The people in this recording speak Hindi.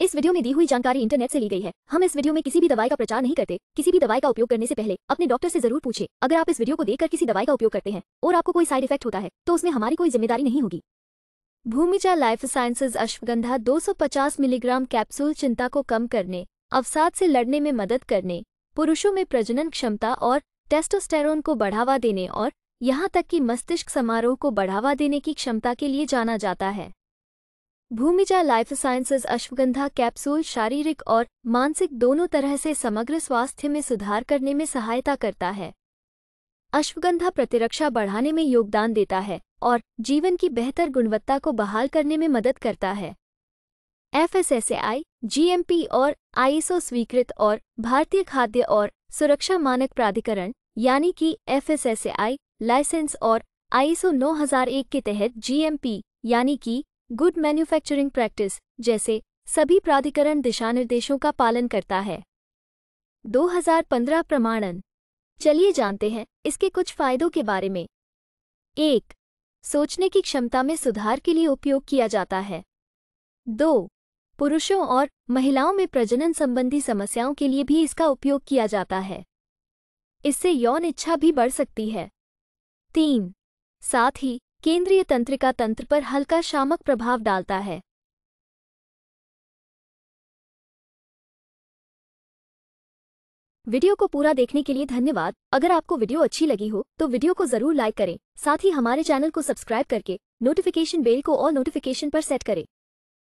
इस वीडियो में दी हुई जानकारी इंटरनेट से ली गई है हम इस वीडियो में किसी भी दवाई का प्रचार नहीं करते किसी भी दवाई का उपयोग करने से पहले अपने डॉक्टर से जरूर पूछे अगर आप इस वीडियो को देखकर किसी दवाई का उपयोग करते हैं और आपको कोई साइड इफेक्ट होता है तो उसमें हमारी कोई जिम्मेदारी नहीं होगी भूमिजा लाइफ साइंसेज अश्वगंधा दो मिलीग्राम कैप्सूल चिंता को कम करने अवसाद से लड़ने में मदद करने पुरुषों में प्रजनन क्षमता और टेस्टोस्टेरोन को बढ़ावा देने और यहाँ तक कि मस्तिष्क समारोह को बढ़ावा देने की क्षमता के लिए जाना जाता है Bhumija life sciences ashwagandha capsule शारीरिक और मानसिक दोनों तरह से समग्र स्वास्थ्य में सुधार करने में सहायता करता है अश्वगंधा प्रतिरक्षा बढ़ाने में योगदान देता है और जीवन की बेहतर गुणवत्ता को बहाल करने में मदद करता है एफएसएसएआई, जीएमपी और आईएसओ स्वीकृत और भारतीय खाद्य और सुरक्षा मानक प्राधिकरण यानी कि एफएसएसएआई लाइसेंस और आईएसओ 9001 के तहत जीएमपी यानी कि गुड मैन्युफैक्चरिंग प्रैक्टिस जैसे सभी प्राधिकरण दिशानिर्देशों का पालन करता है 2015 प्रमाणन चलिए जानते हैं इसके कुछ फायदों के बारे में एक सोचने की क्षमता में सुधार के लिए उपयोग किया जाता है दो पुरुषों और महिलाओं में प्रजनन संबंधी समस्याओं के लिए भी इसका उपयोग किया जाता है इससे यौन इच्छा भी बढ़ सकती है तीन साथ ही केंद्रीय तंत्रिका तंत्र पर हल्का शामक प्रभाव डालता है वीडियो को पूरा देखने के लिए धन्यवाद अगर आपको वीडियो अच्छी लगी हो तो वीडियो को जरूर लाइक करें साथ ही हमारे चैनल को सब्सक्राइब करके नोटिफिकेशन बेल को और नोटिफिकेशन पर सेट करें